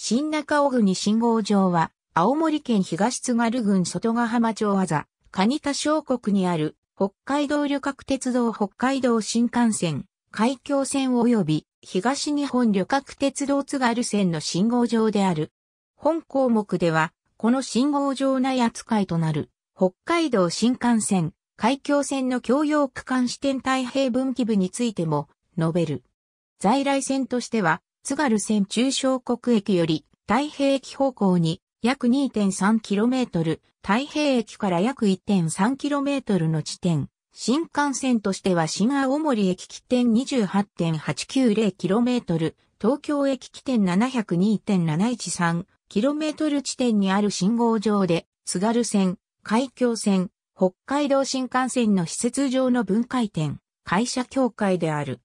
新中尾国信号場は、青森県東津軽郡外ヶ浜町あざ、蟹田小国にある、北海道旅客鉄道北海道新幹線、海峡線及び東日本旅客鉄道津軽線の信号場である。本項目では、この信号場内扱いとなる、北海道新幹線、海峡線の共用区間支店太平分岐部についても、述べる。在来線としては、津軽線中小国駅より太平駅方向に約 2.3km、太平駅から約 1.3km の地点。新幹線としては新青森駅起点 28.890km、東京駅起点 702.713km 地点にある信号場で、津軽線、海峡線、北海道新幹線の施設上の分解点、会社協会である。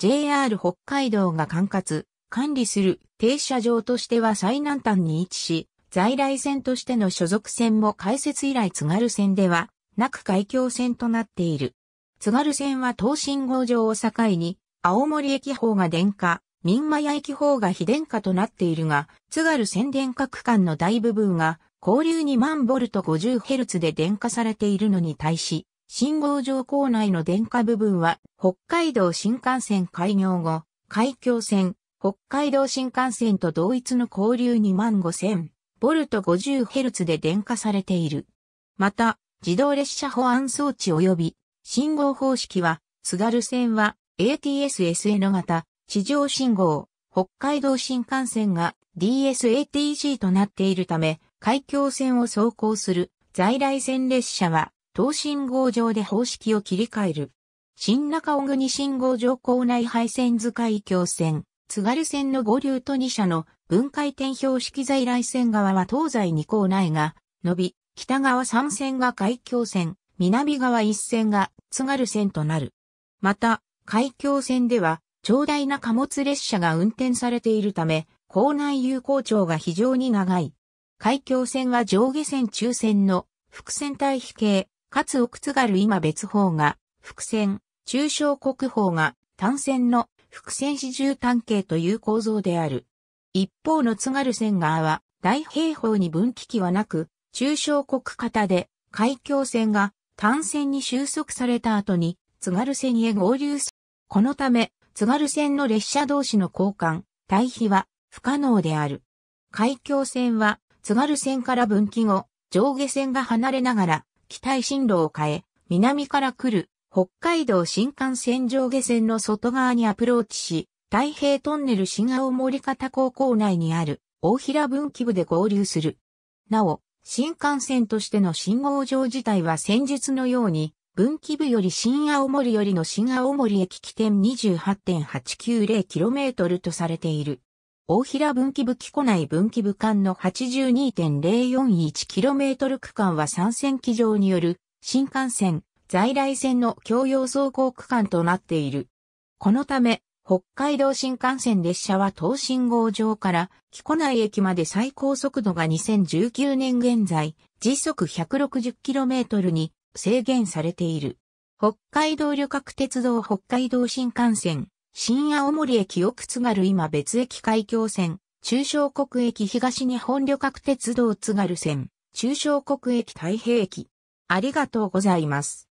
JR 北海道が管轄、管理する停車場としては最南端に位置し、在来線としての所属線も開設以来津軽線では、なく海峡線となっている。津軽線は東信号場を境に、青森駅方が電化、民間屋駅方が非電化となっているが、津軽線電化区間の大部分が、交流2万ボルト50ヘルツで電化されているのに対し、信号場構内の電化部分は、北海道新幹線開業後、海峡線、北海道新幹線と同一の交流25000、ボルト 50Hz で電化されている。また、自動列車保安装置及び信号方式は、津軽線は ATS-SN 型、地上信号、北海道新幹線が DSATG となっているため、海峡線を走行する在来線列車は、東信号上で方式を切り替える。新中小国信号上校内配線図海峡線、津軽線の五流と二社の分解転標式在来線側は東西二校内が、伸び、北側三線が海峡線、南側一線が津軽線となる。また、海峡線では、長大な貨物列車が運転されているため、校内有効長が非常に長い。海峡線は上下線中線の伏線対比系、かつ奥津軽今別方が、伏線、中小国方が単線の伏線四重単形という構造である。一方の津軽線側は、大平方に分岐器はなく、中小国型で、海峡線が単線に収束された後に、津軽線へ合流す。このため、津軽線の列車同士の交換、対比は不可能である。海峡線は、津軽線から分岐後、上下線が離れながら、機体進路を変え、南から来る北海道新幹線上下線の外側にアプローチし、太平トンネル新青森方高校内にある大平分岐部で合流する。なお、新幹線としての信号場自体は先日のように、分岐部より新青森よりの新青森駅起点 28.890km とされている。大平分岐部機古内分岐部間の 82.041km 区間は参戦機場による新幹線在来線の共用走行区間となっている。このため、北海道新幹線列車は東信号上から木古内駅まで最高速度が2019年現在、時速 160km に制限されている。北海道旅客鉄道北海道新幹線、新青森駅奥津軽今別駅海峡線、中小国駅東日本旅客鉄道津軽線、中小国駅太平駅。ありがとうございます。